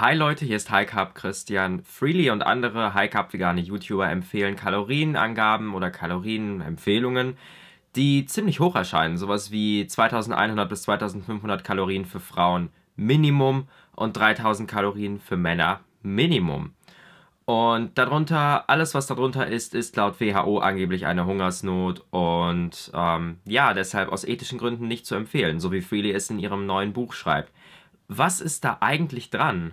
Hi Leute, hier ist High Carb Christian. Freely und andere High Carb vegane YouTuber empfehlen Kalorienangaben oder Kalorienempfehlungen, die ziemlich hoch erscheinen. Sowas wie 2100 bis 2500 Kalorien für Frauen Minimum und 3000 Kalorien für Männer Minimum. Und darunter, alles was darunter ist, ist laut WHO angeblich eine Hungersnot und ähm, ja, deshalb aus ethischen Gründen nicht zu empfehlen, so wie Freely es in ihrem neuen Buch schreibt. Was ist da eigentlich dran?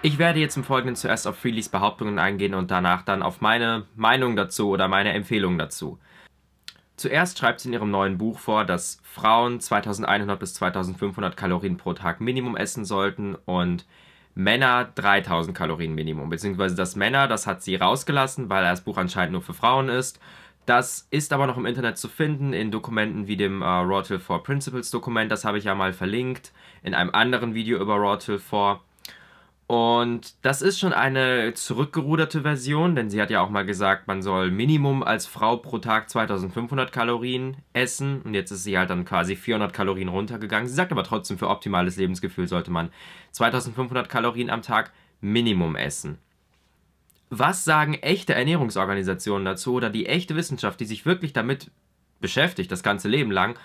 Ich werde jetzt im Folgenden zuerst auf Freelys Behauptungen eingehen und danach dann auf meine Meinung dazu oder meine Empfehlung dazu. Zuerst schreibt sie in ihrem neuen Buch vor, dass Frauen 2100 bis 2500 Kalorien pro Tag Minimum essen sollten und Männer 3000 Kalorien Minimum. Beziehungsweise das Männer, das hat sie rausgelassen, weil das Buch anscheinend nur für Frauen ist. Das ist aber noch im Internet zu finden, in Dokumenten wie dem äh, Raw Till 4 Principles Dokument, das habe ich ja mal verlinkt, in einem anderen Video über Raw Till 4. Und das ist schon eine zurückgeruderte Version, denn sie hat ja auch mal gesagt, man soll Minimum als Frau pro Tag 2500 Kalorien essen. Und jetzt ist sie halt dann quasi 400 Kalorien runtergegangen. Sie sagt aber trotzdem, für optimales Lebensgefühl sollte man 2500 Kalorien am Tag Minimum essen. Was sagen echte Ernährungsorganisationen dazu oder die echte Wissenschaft, die sich wirklich damit beschäftigt, das ganze Leben lang?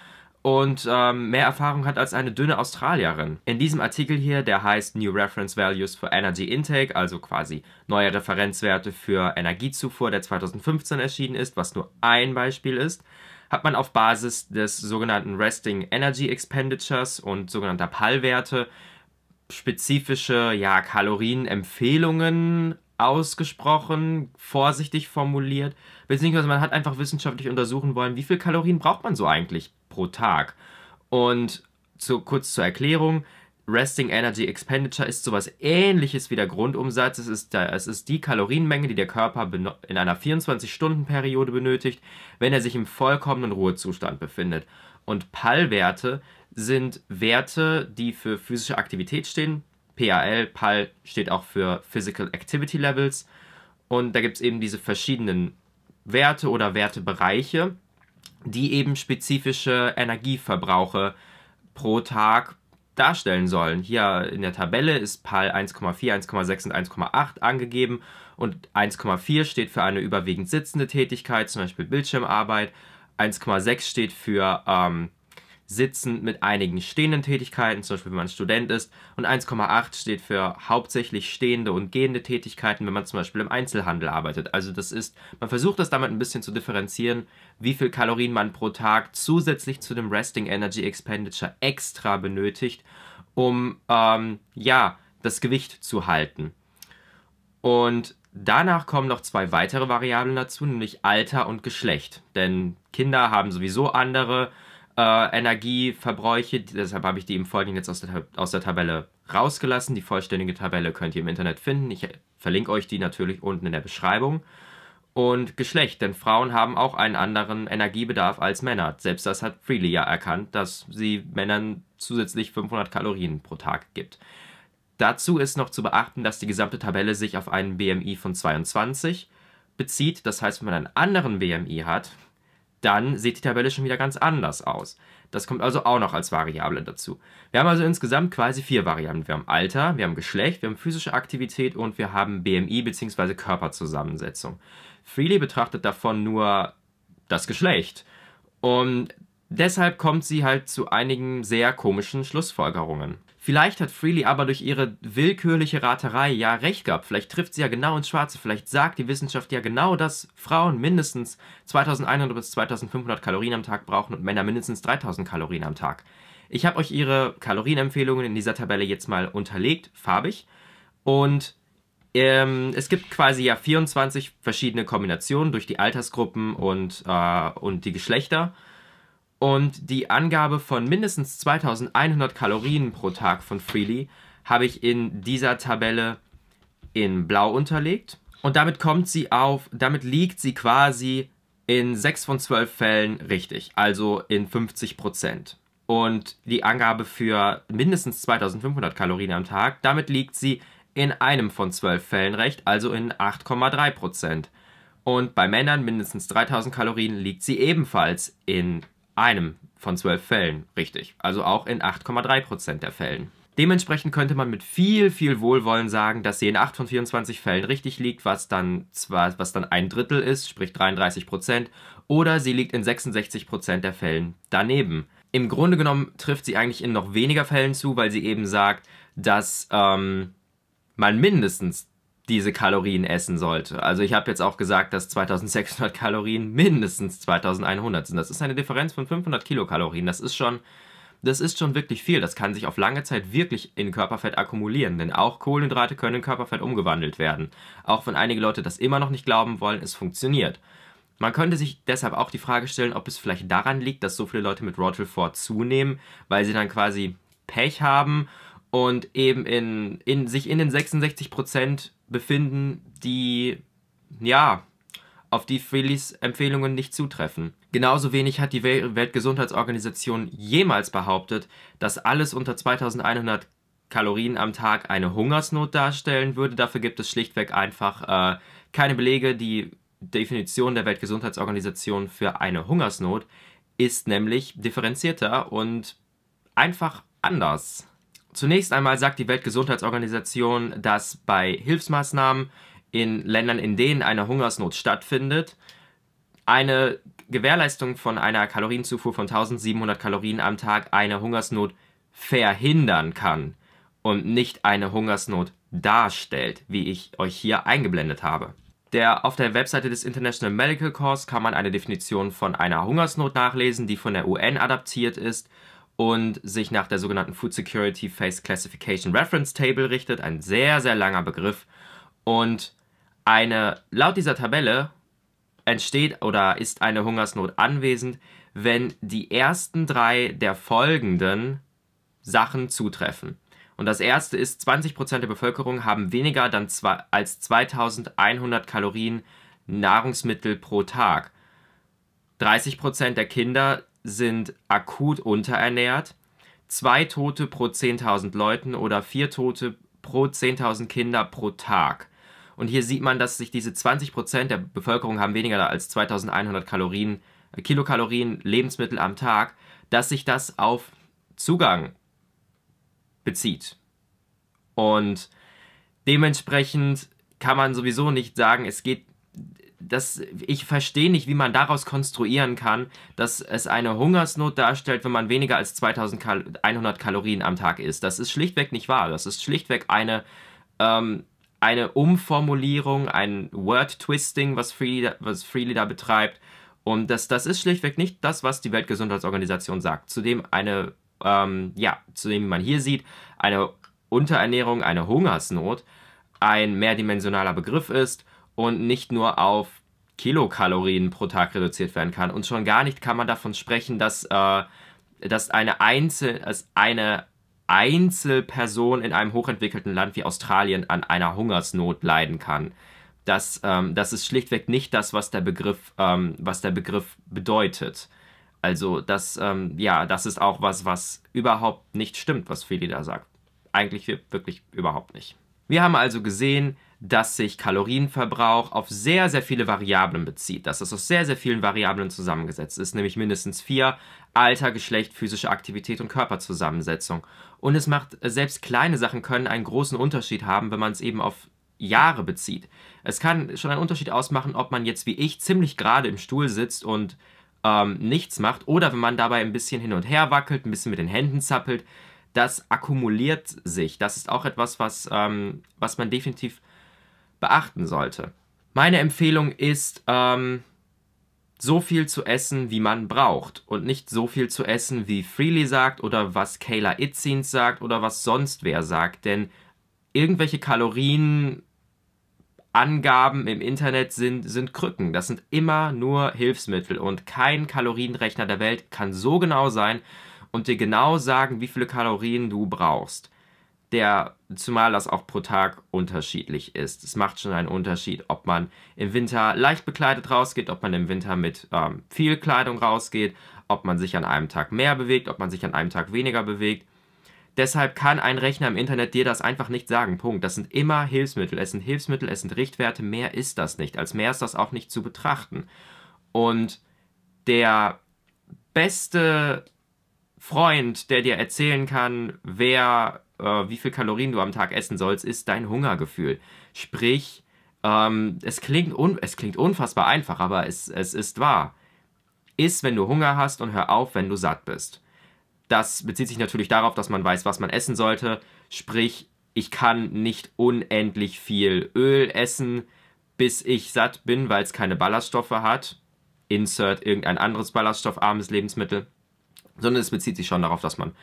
und ähm, mehr Erfahrung hat als eine dünne Australierin. In diesem Artikel hier, der heißt New Reference Values for Energy Intake, also quasi neue Referenzwerte für Energiezufuhr, der 2015 erschienen ist, was nur ein Beispiel ist, hat man auf Basis des sogenannten Resting Energy Expenditures und sogenannter PAL-Werte spezifische ja, Kalorienempfehlungen ausgesprochen, vorsichtig formuliert, Beziehungsweise man hat einfach wissenschaftlich untersuchen wollen, wie viel Kalorien braucht man so eigentlich pro Tag. Und zu, kurz zur Erklärung, Resting Energy Expenditure ist sowas ähnliches wie der Grundumsatz. Es ist, der, es ist die Kalorienmenge, die der Körper in einer 24-Stunden-Periode benötigt, wenn er sich im vollkommenen Ruhezustand befindet. Und PAL-Werte sind Werte, die für physische Aktivität stehen. PAL, PAL steht auch für Physical Activity Levels. Und da gibt es eben diese verschiedenen Werte oder Wertebereiche, die eben spezifische Energieverbrauche pro Tag darstellen sollen. Hier in der Tabelle ist PAL 1,4, 1,6 und 1,8 angegeben und 1,4 steht für eine überwiegend sitzende Tätigkeit, zum Beispiel Bildschirmarbeit, 1,6 steht für ähm, sitzend mit einigen stehenden Tätigkeiten, zum Beispiel wenn man Student ist. Und 1,8 steht für hauptsächlich stehende und gehende Tätigkeiten, wenn man zum Beispiel im Einzelhandel arbeitet. Also das ist, man versucht das damit ein bisschen zu differenzieren, wie viel Kalorien man pro Tag zusätzlich zu dem Resting Energy Expenditure extra benötigt, um ähm, ja das Gewicht zu halten. Und Danach kommen noch zwei weitere Variablen dazu, nämlich Alter und Geschlecht. Denn Kinder haben sowieso andere äh, Energieverbräuche. Deshalb habe ich die im Folgenden jetzt aus der, aus der Tabelle rausgelassen. Die vollständige Tabelle könnt ihr im Internet finden. Ich verlinke euch die natürlich unten in der Beschreibung. Und Geschlecht, denn Frauen haben auch einen anderen Energiebedarf als Männer. Selbst das hat Freely ja erkannt, dass sie Männern zusätzlich 500 Kalorien pro Tag gibt. Dazu ist noch zu beachten, dass die gesamte Tabelle sich auf einen BMI von 22 bezieht. Das heißt, wenn man einen anderen BMI hat, dann sieht die Tabelle schon wieder ganz anders aus. Das kommt also auch noch als Variable dazu. Wir haben also insgesamt quasi vier Variablen. Wir haben Alter, wir haben Geschlecht, wir haben physische Aktivität und wir haben BMI bzw. Körperzusammensetzung. Freely betrachtet davon nur das Geschlecht. Und deshalb kommt sie halt zu einigen sehr komischen Schlussfolgerungen. Vielleicht hat Freely aber durch ihre willkürliche Raterei ja recht gehabt. Vielleicht trifft sie ja genau ins Schwarze. Vielleicht sagt die Wissenschaft ja genau, dass Frauen mindestens 2100 bis 2500 Kalorien am Tag brauchen und Männer mindestens 3000 Kalorien am Tag. Ich habe euch ihre Kalorienempfehlungen in dieser Tabelle jetzt mal unterlegt, farbig. Und ähm, es gibt quasi ja 24 verschiedene Kombinationen durch die Altersgruppen und, äh, und die Geschlechter. Und die Angabe von mindestens 2100 Kalorien pro Tag von Freely habe ich in dieser Tabelle in blau unterlegt. Und damit kommt sie auf, damit liegt sie quasi in 6 von 12 Fällen richtig, also in 50 Und die Angabe für mindestens 2500 Kalorien am Tag, damit liegt sie in einem von 12 Fällen recht, also in 8,3 Und bei Männern mindestens 3000 Kalorien liegt sie ebenfalls in einem von zwölf Fällen richtig. Also auch in 8,3 Prozent der Fällen. Dementsprechend könnte man mit viel, viel Wohlwollen sagen, dass sie in 8 von 24 Fällen richtig liegt, was dann, zwar, was dann ein Drittel ist, sprich 33 Prozent, oder sie liegt in 66 Prozent der Fällen daneben. Im Grunde genommen trifft sie eigentlich in noch weniger Fällen zu, weil sie eben sagt, dass ähm, man mindestens diese Kalorien essen sollte. Also ich habe jetzt auch gesagt, dass 2600 Kalorien mindestens 2100 sind. Das ist eine Differenz von 500 Kilokalorien. Das ist schon, das ist schon wirklich viel. Das kann sich auf lange Zeit wirklich in Körperfett akkumulieren, denn auch Kohlenhydrate können in Körperfett umgewandelt werden. Auch wenn einige Leute das immer noch nicht glauben wollen, es funktioniert. Man könnte sich deshalb auch die Frage stellen, ob es vielleicht daran liegt, dass so viele Leute mit Rotel 4 zunehmen, weil sie dann quasi Pech haben und eben in, in sich in den 66% befinden, die ja auf die Freelys Empfehlungen nicht zutreffen. Genauso wenig hat die Weltgesundheitsorganisation jemals behauptet, dass alles unter 2100 Kalorien am Tag eine Hungersnot darstellen würde. Dafür gibt es schlichtweg einfach äh, keine Belege. Die Definition der Weltgesundheitsorganisation für eine Hungersnot ist nämlich differenzierter und einfach anders. Zunächst einmal sagt die Weltgesundheitsorganisation, dass bei Hilfsmaßnahmen in Ländern, in denen eine Hungersnot stattfindet, eine Gewährleistung von einer Kalorienzufuhr von 1700 Kalorien am Tag eine Hungersnot verhindern kann und nicht eine Hungersnot darstellt, wie ich euch hier eingeblendet habe. Der, auf der Webseite des International Medical Corps kann man eine Definition von einer Hungersnot nachlesen, die von der UN adaptiert ist und sich nach der sogenannten Food Security Phase Classification Reference Table richtet. Ein sehr, sehr langer Begriff. Und eine, laut dieser Tabelle entsteht oder ist eine Hungersnot anwesend, wenn die ersten drei der folgenden Sachen zutreffen. Und das erste ist, 20% der Bevölkerung haben weniger zwei, als 2100 Kalorien Nahrungsmittel pro Tag. 30% der Kinder sind akut unterernährt. Zwei Tote pro 10.000 Leuten oder vier Tote pro 10.000 Kinder pro Tag. Und hier sieht man, dass sich diese 20% der Bevölkerung haben weniger als 2100 Kalorien, äh, Kilokalorien Lebensmittel am Tag, dass sich das auf Zugang bezieht. Und dementsprechend kann man sowieso nicht sagen, es geht das, ich verstehe nicht, wie man daraus konstruieren kann, dass es eine Hungersnot darstellt, wenn man weniger als 2100 Kalorien am Tag isst. Das ist schlichtweg nicht wahr. Das ist schlichtweg eine, ähm, eine Umformulierung, ein Word-Twisting, was Freely, was Freely da betreibt. Und das, das ist schlichtweg nicht das, was die Weltgesundheitsorganisation sagt. Zudem eine, ähm, ja, zudem, wie man hier sieht, eine Unterernährung, eine Hungersnot ein mehrdimensionaler Begriff ist und nicht nur auf Kilokalorien pro Tag reduziert werden kann. Und schon gar nicht kann man davon sprechen, dass, äh, dass eine, Einzel dass eine Einzelperson in einem hochentwickelten Land wie Australien an einer Hungersnot leiden kann. Das, ähm, das ist schlichtweg nicht das, was der Begriff, ähm, was der Begriff bedeutet. Also das, ähm, ja, das ist auch was, was überhaupt nicht stimmt, was Feli da sagt. Eigentlich wirklich überhaupt nicht. Wir haben also gesehen, dass sich Kalorienverbrauch auf sehr, sehr viele Variablen bezieht, dass es aus sehr, sehr vielen Variablen zusammengesetzt ist, nämlich mindestens vier, Alter, Geschlecht, physische Aktivität und Körperzusammensetzung. Und es macht, äh, selbst kleine Sachen können einen großen Unterschied haben, wenn man es eben auf Jahre bezieht. Es kann schon einen Unterschied ausmachen, ob man jetzt wie ich ziemlich gerade im Stuhl sitzt und ähm, nichts macht oder wenn man dabei ein bisschen hin und her wackelt, ein bisschen mit den Händen zappelt, das akkumuliert sich. Das ist auch etwas, was, ähm, was man definitiv beachten sollte. Meine Empfehlung ist, ähm, so viel zu essen, wie man braucht und nicht so viel zu essen, wie Freely sagt oder was Kayla Itzins sagt oder was sonst wer sagt, denn irgendwelche Kalorienangaben im Internet sind, sind Krücken. Das sind immer nur Hilfsmittel und kein Kalorienrechner der Welt kann so genau sein, und dir genau sagen, wie viele Kalorien du brauchst. Der, zumal das auch pro Tag unterschiedlich ist. Es macht schon einen Unterschied, ob man im Winter leicht bekleidet rausgeht, ob man im Winter mit ähm, viel Kleidung rausgeht, ob man sich an einem Tag mehr bewegt, ob man sich an einem Tag weniger bewegt. Deshalb kann ein Rechner im Internet dir das einfach nicht sagen. Punkt. Das sind immer Hilfsmittel. Es sind Hilfsmittel, es sind Richtwerte. Mehr ist das nicht. Als mehr ist das auch nicht zu betrachten. Und der beste Freund, der dir erzählen kann, wer, äh, wie viel Kalorien du am Tag essen sollst, ist dein Hungergefühl. Sprich, ähm, es, klingt es klingt unfassbar einfach, aber es, es ist wahr. Iss, wenn du Hunger hast und hör auf, wenn du satt bist. Das bezieht sich natürlich darauf, dass man weiß, was man essen sollte. Sprich, ich kann nicht unendlich viel Öl essen, bis ich satt bin, weil es keine Ballaststoffe hat. Insert irgendein anderes ballaststoffarmes Lebensmittel sondern es bezieht sich schon darauf, dass man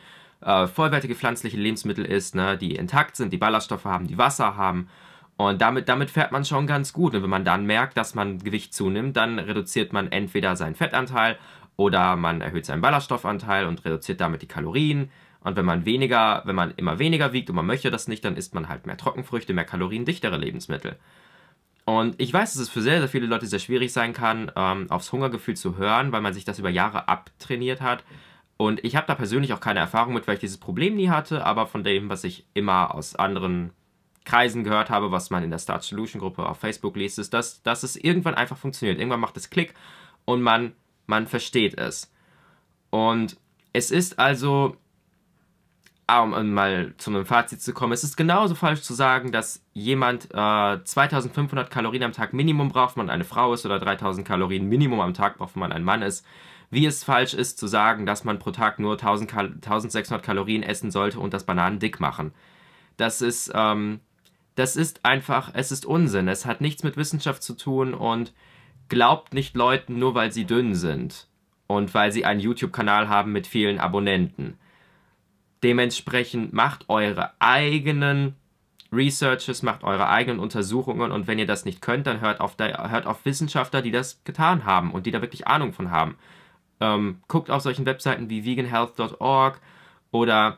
äh, vollwertige pflanzliche Lebensmittel isst, ne, die intakt sind, die Ballaststoffe haben, die Wasser haben. Und damit, damit fährt man schon ganz gut. Und wenn man dann merkt, dass man Gewicht zunimmt, dann reduziert man entweder seinen Fettanteil oder man erhöht seinen Ballaststoffanteil und reduziert damit die Kalorien. Und wenn man weniger, wenn man immer weniger wiegt und man möchte das nicht, dann isst man halt mehr Trockenfrüchte, mehr kaloriendichtere Lebensmittel. Und ich weiß, dass es für sehr, sehr viele Leute sehr schwierig sein kann, ähm, aufs Hungergefühl zu hören, weil man sich das über Jahre abtrainiert hat. Und ich habe da persönlich auch keine Erfahrung mit, weil ich dieses Problem nie hatte, aber von dem, was ich immer aus anderen Kreisen gehört habe, was man in der Start Solution Gruppe auf Facebook liest, ist, dass, dass es irgendwann einfach funktioniert. Irgendwann macht es Klick und man, man versteht es. Und es ist also, ah, um mal zu einem Fazit zu kommen, es ist genauso falsch zu sagen, dass jemand äh, 2500 Kalorien am Tag Minimum braucht, wenn man eine Frau ist, oder 3000 Kalorien Minimum am Tag braucht, wenn man ein Mann ist wie es falsch ist zu sagen, dass man pro Tag nur 1000 Kal 1600 Kalorien essen sollte und das Bananen dick machen. Das ist, ähm, das ist einfach, es ist Unsinn. Es hat nichts mit Wissenschaft zu tun und glaubt nicht Leuten nur, weil sie dünn sind und weil sie einen YouTube-Kanal haben mit vielen Abonnenten. Dementsprechend macht eure eigenen Researches, macht eure eigenen Untersuchungen und wenn ihr das nicht könnt, dann hört auf, der, hört auf Wissenschaftler, die das getan haben und die da wirklich Ahnung von haben. Ähm, guckt auf solchen Webseiten wie veganhealth.org oder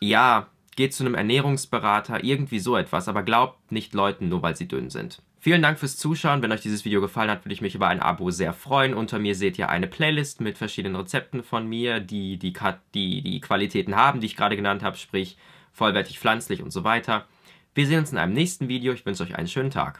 ja, geht zu einem Ernährungsberater, irgendwie so etwas, aber glaubt nicht Leuten, nur weil sie dünn sind. Vielen Dank fürs Zuschauen. Wenn euch dieses Video gefallen hat, würde ich mich über ein Abo sehr freuen. Unter mir seht ihr eine Playlist mit verschiedenen Rezepten von mir, die die, die, die Qualitäten haben, die ich gerade genannt habe, sprich vollwertig pflanzlich und so weiter. Wir sehen uns in einem nächsten Video. Ich wünsche euch einen schönen Tag.